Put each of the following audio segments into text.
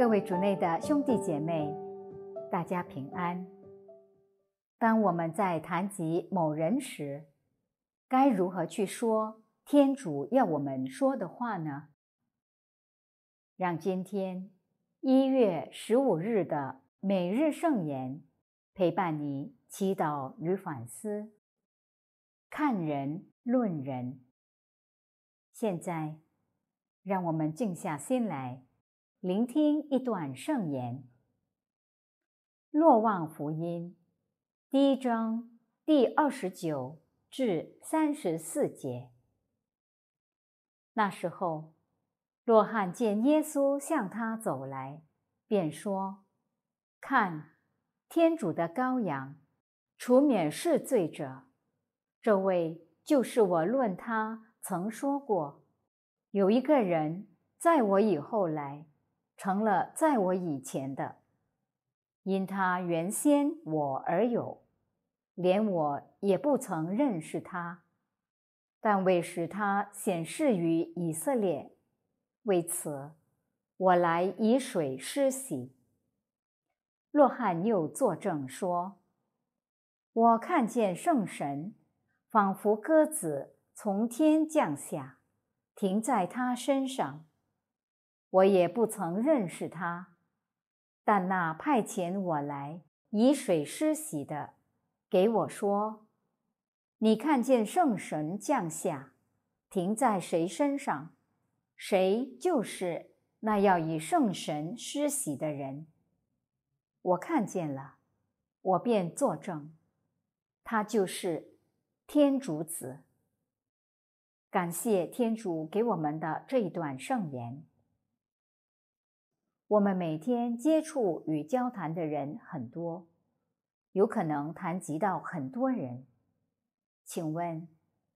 各位主内的兄弟姐妹，大家平安。当我们在谈及某人时，该如何去说天主要我们说的话呢？让今天一月十五日的每日圣言陪伴你祈祷与反思。看人论人。现在，让我们静下心来。聆听一段圣言，《洛望福音》第一章第二十九至三十四节。那时候，诺汉见耶稣向他走来，便说：“看，天主的羔羊，除免世罪者，这位就是我论他曾说过，有一个人在我以后来。”成了在我以前的，因他原先我而有，连我也不曾认识他，但为使他显示于以色列，为此我来以水施洗。洛汉又作证说，我看见圣神，仿佛鸽子从天降下，停在他身上。我也不曾认识他，但那派遣我来以水施洗的，给我说：“你看见圣神降下，停在谁身上，谁就是那要以圣神施洗的人。”我看见了，我便作证，他就是天主子。感谢天主给我们的这一段圣言。我们每天接触与交谈的人很多，有可能谈及到很多人。请问，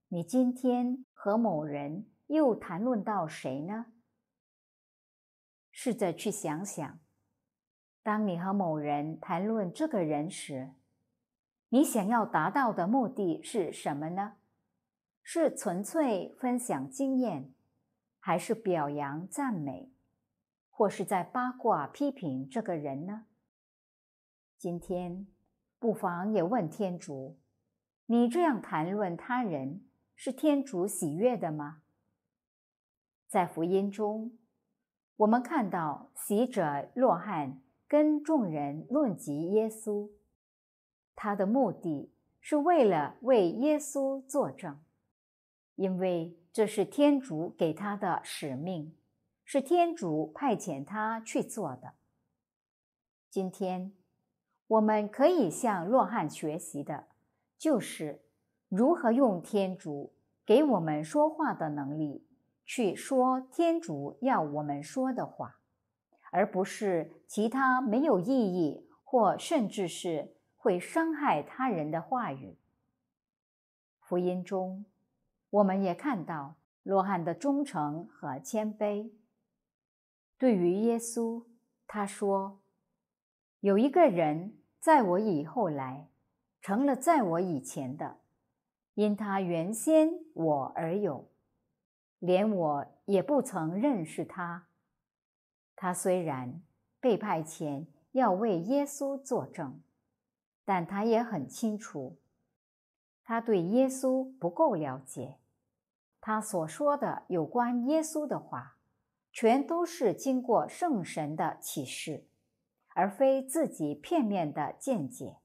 你今天和某人又谈论到谁呢？试着去想想，当你和某人谈论这个人时，你想要达到的目的是什么呢？是纯粹分享经验，还是表扬赞美？或是在八卦批评这个人呢？今天不妨也问天主：“你这样谈论他人，是天主喜悦的吗？”在福音中，我们看到喜者罗汉跟众人论及耶稣，他的目的是为了为耶稣作证，因为这是天主给他的使命。是天主派遣他去做的。今天，我们可以向罗汉学习的，就是如何用天主给我们说话的能力，去说天主要我们说的话，而不是其他没有意义或甚至是会伤害他人的话语。福音中，我们也看到罗汉的忠诚和谦卑。对于耶稣，他说：“有一个人在我以后来，成了在我以前的，因他原先我而有，连我也不曾认识他。他虽然被派前要为耶稣作证，但他也很清楚，他对耶稣不够了解。他所说的有关耶稣的话。”全都是经过圣神的启示，而非自己片面的见解。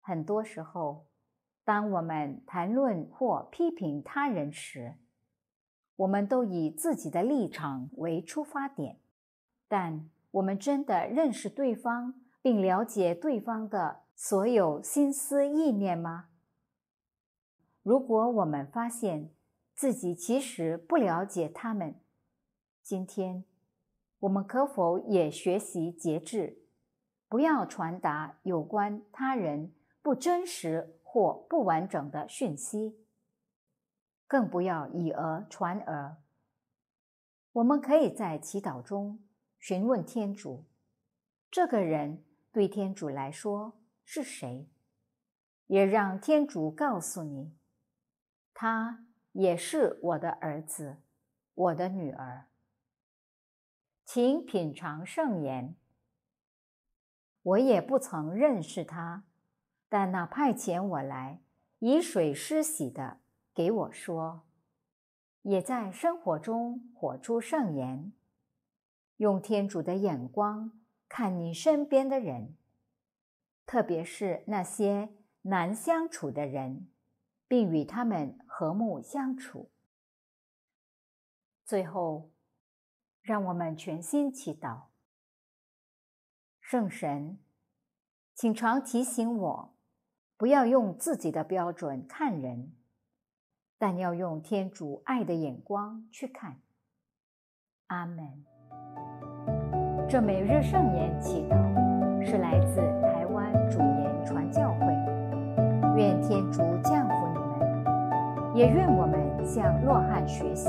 很多时候，当我们谈论或批评他人时，我们都以自己的立场为出发点。但我们真的认识对方，并了解对方的所有心思意念吗？如果我们发现自己其实不了解他们，今天，我们可否也学习节制，不要传达有关他人不真实或不完整的讯息，更不要以讹传讹？我们可以在祈祷中询问天主：“这个人对天主来说是谁？”也让天主告诉你：“他也是我的儿子，我的女儿。”请品尝圣言。我也不曾认识他，但那派遣我来以水施洗的给我说，也在生活中活出圣言，用天主的眼光看你身边的人，特别是那些难相处的人，并与他们和睦相处。最后。让我们全心祈祷，圣神，请常提醒我，不要用自己的标准看人，但要用天主爱的眼光去看。阿门。这每日圣言祈祷是来自台湾主言传教会，愿天主降福你们，也愿我们向罗汉学习，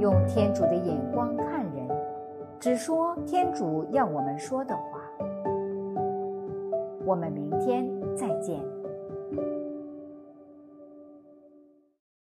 用天主的眼光。只说天主要我们说的话。我们明天再见。